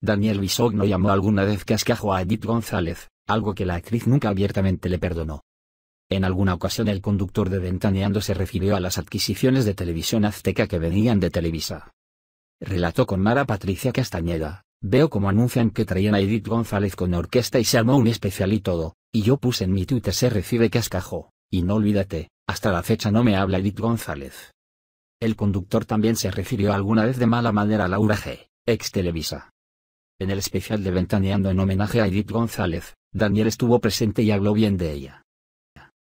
Daniel Bisogno llamó alguna vez cascajo a Edith González, algo que la actriz nunca abiertamente le perdonó. En alguna ocasión el conductor de Ventaneando se refirió a las adquisiciones de televisión azteca que venían de Televisa. Relató con Mara Patricia Castañeda, veo como anuncian que traían a Edith González con orquesta y se armó un especial y todo, y yo puse en mi Twitter se recibe cascajo, y no olvídate, hasta la fecha no me habla Edith González. El conductor también se refirió alguna vez de mala manera a Laura G., ex Televisa. En el especial de Ventaneando en homenaje a Edith González, Daniel estuvo presente y habló bien de ella.